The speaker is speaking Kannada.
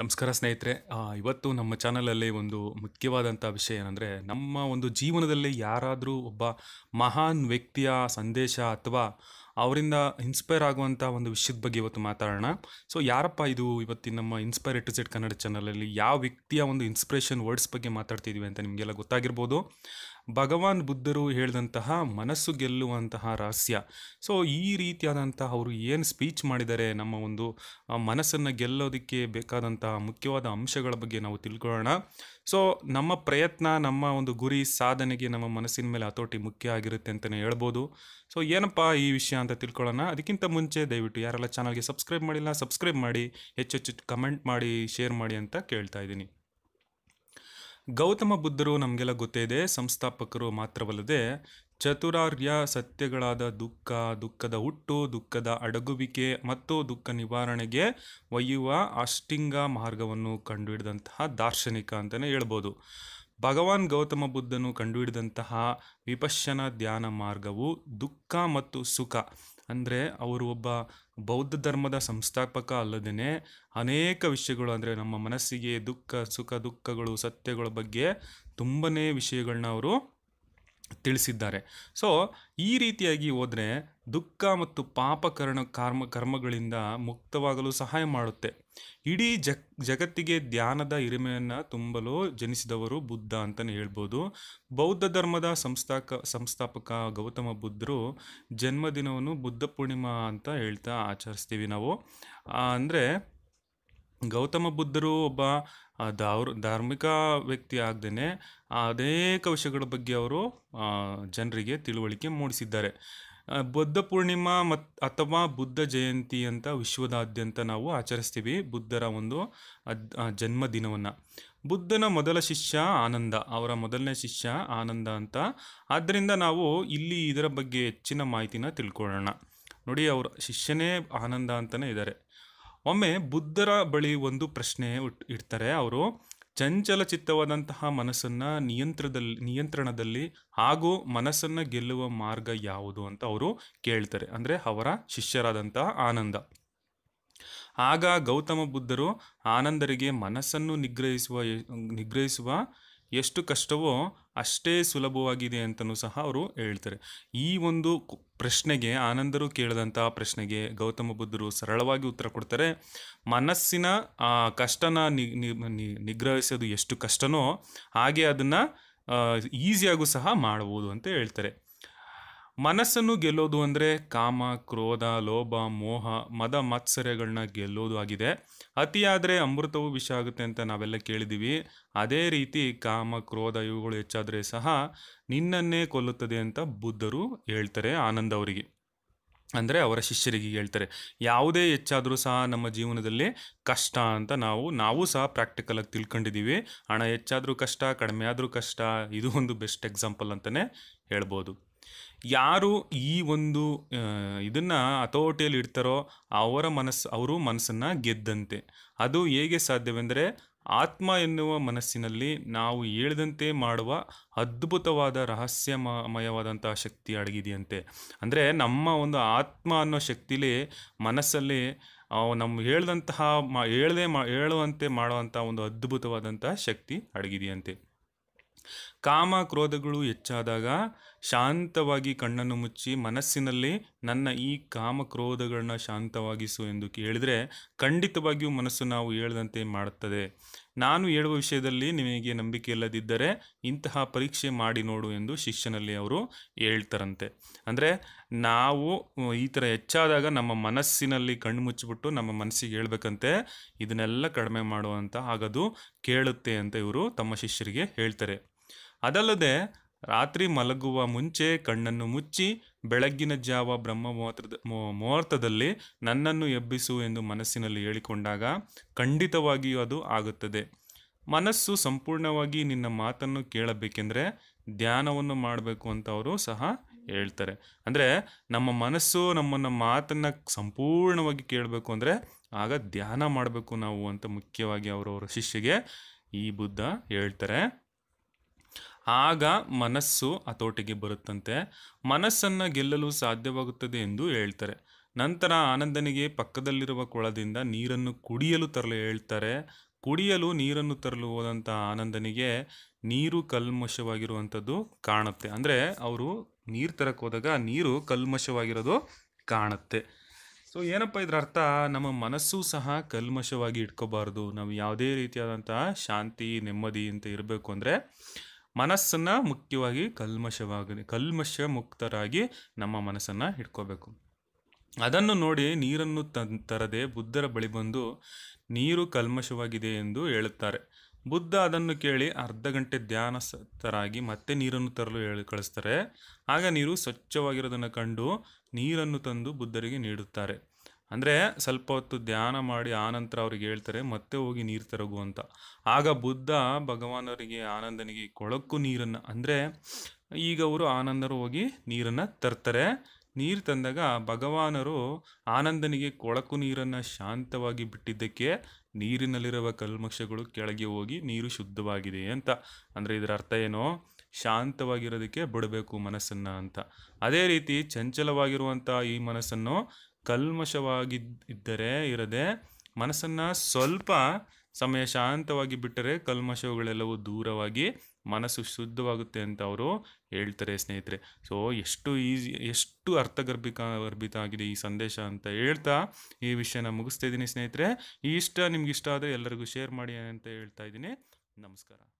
ನಮಸ್ಕಾರ ಸ್ನೇಹಿತರೆ ಇವತ್ತು ನಮ್ಮ ಚಾನಲಲ್ಲಿ ಒಂದು ಮುಖ್ಯವಾದಂಥ ವಿಷಯ ಏನಂದರೆ ನಮ್ಮ ಒಂದು ಜೀವನದಲ್ಲಿ ಯಾರಾದರೂ ಒಬ್ಬ ಮಹಾನ್ ವ್ಯಕ್ತಿಯ ಸಂದೇಶ ಅಥವಾ ಅವರಿಂದ ಇನ್ಸ್ಪೈರ್ ಆಗುವಂಥ ಒಂದು ವಿಷಯದ ಬಗ್ಗೆ ಇವತ್ತು ಮಾತಾಡೋಣ ಸೊ ಯಾರಪ್ಪ ಇದು ಇವತ್ತಿನ ನಮ್ಮ ಇನ್ಸ್ಪೈರ್ ಟು ಸೆಟ್ ಕನ್ನಡ ಚಾನಲಲ್ಲಿ ಯಾವ ವ್ಯಕ್ತಿಯ ಒಂದು ಇನ್ಸ್ಪಿರೇಷನ್ ವರ್ಡ್ಸ್ ಬಗ್ಗೆ ಮಾತಾಡ್ತಿದ್ದೀವಿ ಅಂತ ನಿಮಗೆಲ್ಲ ಗೊತ್ತಾಗಿರ್ಬೋದು ಭಗವಾನ್ ಬುದ್ಧರು ಹೇಳಿದಂತಹ ಮನಸ್ಸು ಗೆಲ್ಲುವಂತಹ ರಹಸ್ಯ ಸೊ ಈ ರೀತಿಯಾದಂತಹ ಅವರು ಏನು ಸ್ಪೀಚ್ ಮಾಡಿದ್ದಾರೆ ನಮ್ಮ ಒಂದು ಮನಸ್ಸನ್ನು ಗೆಲ್ಲೋದಕ್ಕೆ ಬೇಕಾದಂತಹ ಮುಖ್ಯವಾದ ಅಂಶಗಳ ಬಗ್ಗೆ ನಾವು ತಿಳ್ಕೊಳ್ಳೋಣ ಸೊ ನಮ್ಮ ಪ್ರಯತ್ನ ನಮ್ಮ ಒಂದು ಗುರಿ ಸಾಧನೆಗೆ ನಮ್ಮ ಮನಸ್ಸಿನ ಮೇಲೆ ಹತೋಟಿ ಮುಖ್ಯ ಆಗಿರುತ್ತೆ ಅಂತಲೇ ಹೇಳ್ಬೋದು ಸೊ ಏನಪ್ಪ ಈ ವಿಷಯ ಅಂತ ತಿಳ್ಕೊಳ್ಳೋಣ ಅದಕ್ಕಿಂತ ಮುಂಚೆ ದಯವಿಟ್ಟು ಯಾರೆಲ್ಲ ಚಾನಲ್ಗೆ ಸಬ್ಸ್ಕ್ರೈಬ್ ಮಾಡಿಲ್ಲ ಸಬ್ಸ್ಕ್ರೈಬ್ ಮಾಡಿ ಹೆಚ್ಚು ಕಮೆಂಟ್ ಮಾಡಿ ಶೇರ್ ಮಾಡಿ ಅಂತ ಕೇಳ್ತಾ ಇದ್ದೀನಿ ಗೌತಮ ಬುದ್ಧರು ನಮಗೆಲ್ಲ ಗೊತ್ತೇ ಇದೆ ಸಂಸ್ಥಾಪಕರು ಮಾತ್ರವಲ್ಲದೆ ಚತುರಾರ್ಯ ಸತ್ಯಗಳಾದ ದುಃಖ ದುಃಖದ ಹುಟ್ಟು ದುಃಖದ ಅಡಗುವಿಕೆ ಮತ್ತು ದುಃಖ ನಿವಾರಣೆಗೆ ಒಯ್ಯುವ ಅಷ್ಟಿಂಗ ಮಾರ್ಗವನ್ನು ಕಂಡುಹಿಡಿದಂತಹ ದಾರ್ಶನಿಕ ಅಂತಲೇ ಹೇಳ್ಬೋದು ಭಗವಾನ್ ಗೌತಮ ಬುದ್ಧನು ಕಂಡುಹಿಡಿದಂತಹ ವಿಪಶ್ಯನ ಧ್ಯಾನ ಮಾರ್ಗವು ದುಃಖ ಮತ್ತು ಸುಖ ಅಂದರೆ ಅವರು ಒಬ್ಬ ಬೌದ್ಧ ಧರ್ಮದ ಸಂಸ್ಥಾಪಕ ಅಲ್ಲದೇ ಅನೇಕ ವಿಷಯಗಳು ಅಂದರೆ ನಮ್ಮ ಮನಸ್ಸಿಗೆ ದುಃಖ ಸುಖ ದುಃಖಗಳು ಸತ್ಯಗಳ ಬಗ್ಗೆ ತುಂಬನೇ ವಿಷಯಗಳನ್ನ ಅವರು ತಿಳಿಸಿದ್ದಾರೆ ಸೊ ಈ ರೀತಿಯಾಗಿ ಹೋದರೆ ದುಃಖ ಮತ್ತು ಪಾಪಕರ್ಣ ಕರ್ಮ ಕರ್ಮಗಳಿಂದ ಮುಕ್ತವಾಗಲು ಸಹಾಯ ಮಾಡುತ್ತೆ ಇಡೀ ಜಗತ್ತಿಗೆ ಧ್ಯಾನದ ಹಿರಿಮೆಯನ್ನು ತುಂಬಲು ಜನಿಸಿದವರು ಬುದ್ಧ ಅಂತಲೇ ಹೇಳ್ಬೋದು ಬೌದ್ಧ ಧರ್ಮದ ಸಂಸ್ಥಾಕ ಸಂಸ್ಥಾಪಕ ಗೌತಮ ಬುದ್ಧರು ಜನ್ಮದಿನವನ್ನು ಬುದ್ಧ ಪೂರ್ಣಿಮಾ ಅಂತ ಹೇಳ್ತಾ ಆಚರಿಸ್ತೀವಿ ನಾವು ಅಂದರೆ ಗೌತಮ ಬುದ್ಧರು ಒಬ್ಬ ದಾವ್ರ ಧಾರ್ಮಿಕ ವ್ಯಕ್ತಿ ಆಗದೇ ಅನೇಕ ವಿಷಯಗಳ ಬಗ್ಗೆ ಅವರು ಜನರಿಗೆ ತಿಳುವಳಿಕೆ ಮೂಡಿಸಿದ್ದಾರೆ ಬುದ್ಧ ಪೂರ್ಣಿಮಾ ಮತ್ ಅಥವಾ ಬುದ್ಧ ಜಯಂತಿ ಅಂತ ವಿಶ್ವದಾದ್ಯಂತ ನಾವು ಆಚರಿಸ್ತೀವಿ ಬುದ್ಧರ ಒಂದು ಜನ್ಮದಿನವನ್ನು ಬುದ್ಧನ ಮೊದಲ ಶಿಷ್ಯ ಆನಂದ ಅವರ ಮೊದಲನೇ ಶಿಷ್ಯ ಆನಂದ ಅಂತ ಆದ್ದರಿಂದ ನಾವು ಇಲ್ಲಿ ಇದರ ಬಗ್ಗೆ ಹೆಚ್ಚಿನ ಮಾಹಿತಿನ ತಿಳ್ಕೊಳ್ಳೋಣ ನೋಡಿ ಅವರ ಶಿಷ್ಯನೇ ಆನಂದ ಅಂತಲೇ ಇದ್ದಾರೆ ಒಮ್ಮೆ ಬುದ್ಧರ ಬಳಿ ಒಂದು ಪ್ರಶ್ನೆ ಇಡ್ತಾರೆ ಅವರು ಚಂಚಲ ಚಿತ್ತವಾದಂತಹ ಮನಸ್ಸನ್ನು ನಿಯಂತ್ರದಲ್ಲಿ ನಿಯಂತ್ರಣದಲ್ಲಿ ಹಾಗೂ ಮನಸ್ಸನ್ನು ಗೆಲ್ಲುವ ಮಾರ್ಗ ಯಾವುದು ಅಂತ ಅವರು ಕೇಳ್ತಾರೆ ಅಂದರೆ ಅವರ ಶಿಷ್ಯರಾದಂತಹ ಆನಂದ ಆಗ ಗೌತಮ ಬುದ್ಧರು ಆನಂದರಿಗೆ ಮನಸ್ಸನ್ನು ನಿಗ್ರಹಿಸುವ ನಿಗ್ರಹಿಸುವ ಎಷ್ಟು ಕಷ್ಟವೋ ಅಷ್ಟೇ ಸುಲಭವಾಗಿದೆ ಅಂತಲೂ ಸಹ ಅವರು ಹೇಳ್ತಾರೆ ಈ ಒಂದು ಪ್ರಶ್ನೆಗೆ ಆನಂದರು ಕೇಳಿದಂಥ ಪ್ರಶ್ನೆಗೆ ಗೌತಮ ಬುದ್ಧರು ಸರಳವಾಗಿ ಉತ್ತರ ಕೊಡ್ತಾರೆ ಮನಸ್ಸಿನ ಕಷ್ಟನ ನಿಗ್ರಹಿಸೋದು ಎಷ್ಟು ಕಷ್ಟನೋ ಹಾಗೆ ಅದನ್ನು ಈಸಿಯಾಗೂ ಸಹ ಮಾಡ್ಬೋದು ಅಂತ ಹೇಳ್ತಾರೆ ಮನಸ್ಸನ್ನು ಗೆಲ್ಲೋದು ಅಂದರೆ ಕಾಮ ಕ್ರೋಧ ಲೋಭ ಮೋಹ ಮದ ಮತ್ಸರ್ಯಗಳನ್ನ ಗೆಲ್ಲೋದು ಆಗಿದೆ ಅತಿಯಾದರೆ ಅಮೃತವು ವಿಷ ಆಗುತ್ತೆ ಅಂತ ನಾವೆಲ್ಲ ಕೇಳಿದ್ದೀವಿ ಅದೇ ರೀತಿ ಕಾಮ ಕ್ರೋಧ ಇವುಗಳು ಹೆಚ್ಚಾದರೆ ಸಹ ನಿನ್ನನ್ನೇ ಕೊಲ್ಲುತ್ತದೆ ಅಂತ ಬುದ್ಧರು ಹೇಳ್ತಾರೆ ಆನಂದ ಅವರಿಗೆ ಅಂದರೆ ಅವರ ಶಿಷ್ಯರಿಗೆ ಹೇಳ್ತಾರೆ ಯಾವುದೇ ಹೆಚ್ಚಾದರೂ ಸಹ ನಮ್ಮ ಜೀವನದಲ್ಲಿ ಕಷ್ಟ ಅಂತ ನಾವು ನಾವು ಸಹ ಪ್ರಾಕ್ಟಿಕಲಾಗಿ ತಿಳ್ಕೊಂಡಿದ್ದೀವಿ ಹಣ ಹೆಚ್ಚಾದರೂ ಕಷ್ಟ ಕಡಿಮೆ ಕಷ್ಟ ಇದು ಒಂದು ಬೆಸ್ಟ್ ಎಕ್ಸಾಂಪಲ್ ಅಂತಲೇ ಹೇಳ್ಬೋದು ಯಾರು ಈ ಒಂದು ಇದನ್ನು ಹತೋಟಿಯಲ್ಲಿ ಇಡ್ತಾರೋ ಅವರ ಮನಸ್ಸು ಅವರು ಮನಸ್ಸನ್ನು ಗೆದ್ದಂತೆ ಅದು ಹೇಗೆ ಸಾಧ್ಯವೆಂದರೆ ಆತ್ಮ ಎನ್ನುವ ಮನಸ್ಸಿನಲ್ಲಿ ನಾವು ಹೇಳಿದಂತೆ ಮಾಡುವ ಅದ್ಭುತವಾದ ರಹಸ್ಯಮಯವಾದಂತಹ ಶಕ್ತಿ ಅಡಗಿದೆಯಂತೆ ಅಂದರೆ ನಮ್ಮ ಒಂದು ಆತ್ಮ ಅನ್ನೋ ಶಕ್ತಿಲಿ ಮನಸ್ಸಲ್ಲಿ ನಮ್ಮ ಹೇಳ್ದಂತಹ ಮಾ ಹೇಳದೆ ಮಾ ಹೇಳುವಂತೆ ಮಾಡುವಂಥ ಒಂದು ಅದ್ಭುತವಾದಂತಹ ಶಕ್ತಿ ಅಡಗಿದೆಯಂತೆ ಕಾಮ ಕ್ರೋಧಗಳು ಹೆಚ್ಚಾದಾಗ ಶಾಂತವಾಗಿ ಕಣ್ಣನ್ನು ಮುಚ್ಚಿ ಮನಸ್ಸಿನಲ್ಲಿ ನನ್ನ ಈ ಕಾಮ ಕ್ರೋಧಗಳನ್ನ ಶಾಂತವಾಗಿಸು ಎಂದು ಕೇಳಿದರೆ ಖಂಡಿತವಾಗಿಯೂ ಮನಸ್ಸು ನಾವು ಹೇಳದಂತೆ ಮಾಡುತ್ತದೆ ನಾನು ಹೇಳುವ ವಿಷಯದಲ್ಲಿ ನಿಮಗೆ ನಂಬಿಕೆ ಇಲ್ಲದಿದ್ದರೆ ಇಂತಹ ಪರೀಕ್ಷೆ ಮಾಡಿ ನೋಡು ಎಂದು ಶಿಷ್ಯನಲ್ಲಿ ಅವರು ಹೇಳ್ತಾರಂತೆ ಅಂದರೆ ನಾವು ಈ ಥರ ಹೆಚ್ಚಾದಾಗ ನಮ್ಮ ಮನಸ್ಸಿನಲ್ಲಿ ಕಣ್ಣು ಮುಚ್ಚಿಬಿಟ್ಟು ನಮ್ಮ ಮನಸ್ಸಿಗೆ ಹೇಳ್ಬೇಕಂತೆ ಇದನ್ನೆಲ್ಲ ಕಡಿಮೆ ಮಾಡುವಂಥ ಆಗದು ಕೇಳುತ್ತೆ ಅಂತ ಇವರು ತಮ್ಮ ಶಿಷ್ಯರಿಗೆ ಹೇಳ್ತಾರೆ ಅದಲ್ಲದೆ ರಾತ್ರಿ ಮಲಗುವ ಮುಂಚೆ ಕಣ್ಣನ್ನು ಮುಚ್ಚಿ ಬೆಳಗ್ಗಿನ ಜಾವ ಬ್ರಹ್ಮ ಮುಹೂರ್ತದ ಮುಹೂರ್ತದಲ್ಲಿ ನನ್ನನ್ನು ಎಬ್ಬಿಸು ಎಂದು ಮನಸ್ಸಿನಲ್ಲಿ ಹೇಳಿಕೊಂಡಾಗ ಖಂಡಿತವಾಗಿಯೂ ಅದು ಆಗುತ್ತದೆ ಮನಸ್ಸು ಸಂಪೂರ್ಣವಾಗಿ ನಿನ್ನ ಮಾತನ್ನು ಕೇಳಬೇಕೆಂದರೆ ಧ್ಯಾನವನ್ನು ಮಾಡಬೇಕು ಅಂತ ಅವರು ಸಹ ಹೇಳ್ತಾರೆ ಅಂದರೆ ನಮ್ಮ ಮನಸ್ಸು ನಮ್ಮನ್ನು ಮಾತನ್ನು ಸಂಪೂರ್ಣವಾಗಿ ಕೇಳಬೇಕು ಅಂದರೆ ಆಗ ಧ್ಯಾನ ಮಾಡಬೇಕು ನಾವು ಅಂತ ಮುಖ್ಯವಾಗಿ ಅವರವರ ಶಿಷ್ಯಗೆ ಈ ಬುದ್ಧ ಹೇಳ್ತಾರೆ ಆಗ ಮನಸ್ಸು ಹತೋಟಿಗೆ ಬರುತ್ತಂತೆ ಮನಸ್ಸನ್ನು ಗೆಲ್ಲಲು ಸಾಧ್ಯವಾಗುತ್ತದೆ ಎಂದು ಹೇಳ್ತಾರೆ ನಂತರ ಆನಂದನಿಗೆ ಪಕ್ಕದಲ್ಲಿರುವ ಕೊಳದಿಂದ ನೀರನ್ನು ಕುಡಿಯಲು ತರಲು ಹೇಳ್ತಾರೆ ಕುಡಿಯಲು ನೀರನ್ನು ತರಲು ಹೋದಂಥ ಆನಂದನಿಗೆ ನೀರು ಕಲ್ಮಶವಾಗಿರುವಂಥದ್ದು ಕಾಣುತ್ತೆ ಅಂದರೆ ಅವರು ನೀರು ತರಕ್ಕೆ ಹೋದಾಗ ನೀರು ಕಲ್ಮಶವಾಗಿರೋದು ಕಾಣುತ್ತೆ ಸೊ ಏನಪ್ಪ ಇದರ ಅರ್ಥ ನಮ್ಮ ಮನಸ್ಸು ಸಹ ಕಲ್ಮಶವಾಗಿ ಇಟ್ಕೋಬಾರ್ದು ನಾವು ಯಾವುದೇ ರೀತಿಯಾದಂಥ ಶಾಂತಿ ನೆಮ್ಮದಿ ಅಂತ ಇರಬೇಕು ಅಂದರೆ ಮನಸ್ಸನ್ನು ಮುಖ್ಯವಾಗಿ ಕಲ್ಮಶವಾಗಿ ಕಲ್ಮಶ ಮುಕ್ತರಾಗಿ ನಮ್ಮ ಮನಸ್ಸನ್ನು ಇಟ್ಕೋಬೇಕು ಅದನ್ನು ನೋಡಿ ನೀರನ್ನು ತರದೆ ಬುದ್ಧರ ಬಳಿ ಬಂದು ನೀರು ಕಲ್ಮಶವಾಗಿದೆ ಎಂದು ಹೇಳುತ್ತಾರೆ ಬುದ್ಧ ಅದನ್ನು ಕೇಳಿ ಅರ್ಧ ಗಂಟೆ ಧ್ಯಾನ ತರಾಗಿ ಮತ್ತೆ ನೀರನ್ನು ತರಲು ಹೇಳಿ ಕಳಿಸ್ತಾರೆ ಆಗ ನೀರು ಸ್ವಚ್ಛವಾಗಿರೋದನ್ನು ಕಂಡು ನೀರನ್ನು ತಂದು ಬುದ್ಧರಿಗೆ ನೀಡುತ್ತಾರೆ ಅಂದರೆ ಸ್ವಲ್ಪ ಹೊತ್ತು ಧ್ಯಾನ ಮಾಡಿ ಆನಂತರ ಅವ್ರಿಗೆ ಹೇಳ್ತಾರೆ ಮತ್ತೆ ಹೋಗಿ ನೀರು ತರಗು ಅಂತ ಆಗ ಬುದ್ಧ ಭಗವಾನರಿಗೆ ಆನಂದನಿಗೆ ಕೊಳಕು ನೀರನ್ನು ಅಂದರೆ ಈಗ ಅವರು ಆನಂದರು ಹೋಗಿ ನೀರನ್ನು ತರ್ತಾರೆ ನೀರು ತಂದಾಗ ಭಗವಾನರು ಆನಂದನಿಗೆ ಕೊಳಕು ನೀರನ್ನು ಶಾಂತವಾಗಿ ಬಿಟ್ಟಿದ್ದಕ್ಕೆ ನೀರಿನಲ್ಲಿರುವ ಕಲ್ಮಕ್ಷಗಳು ಕೆಳಗೆ ಹೋಗಿ ನೀರು ಶುದ್ಧವಾಗಿದೆ ಅಂತ ಅಂದರೆ ಇದರ ಅರ್ಥ ಏನೋ ಶಾಂತವಾಗಿರೋದಕ್ಕೆ ಬಿಡಬೇಕು ಮನಸ್ಸನ್ನು ಅಂತ ಅದೇ ರೀತಿ ಚಂಚಲವಾಗಿರುವಂಥ ಈ ಮನಸ್ಸನ್ನು ಕಲ್ಮಶವಾಗಿದ್ದರೆ ಇರದೆ ಮನಸ್ಸನ್ನು ಸ್ವಲ್ಪ ಸಮಯ ಶಾಂತವಾಗಿ ಬಿಟ್ಟರೆ ಕಲ್ಮಶಗಳೆಲ್ಲವೂ ದೂರವಾಗಿ ಮನಸ್ಸು ಶುದ್ಧವಾಗುತ್ತೆ ಅಂತ ಅವರು ಹೇಳ್ತಾರೆ ಸ್ನೇಹಿತರೆ ಸೊ ಎಷ್ಟು ಈಸಿ ಎಷ್ಟು ಅರ್ಥಗರ್ಭಿಕ ಗರ್ಭಿತ ಆಗಿದೆ ಈ ಸಂದೇಶ ಅಂತ ಹೇಳ್ತಾ ಈ ವಿಷಯನ ಮುಗಿಸ್ತಾ ಇದ್ದೀನಿ ಸ್ನೇಹಿತರೆ ಈ ಇಷ್ಟ ನಿಮ್ಗೆ ಇಷ್ಟ ಆದರೆ ಎಲ್ಲರಿಗೂ ಶೇರ್ ಮಾಡಿ ಅಂತ ಹೇಳ್ತಾ ಇದ್ದೀನಿ ನಮಸ್ಕಾರ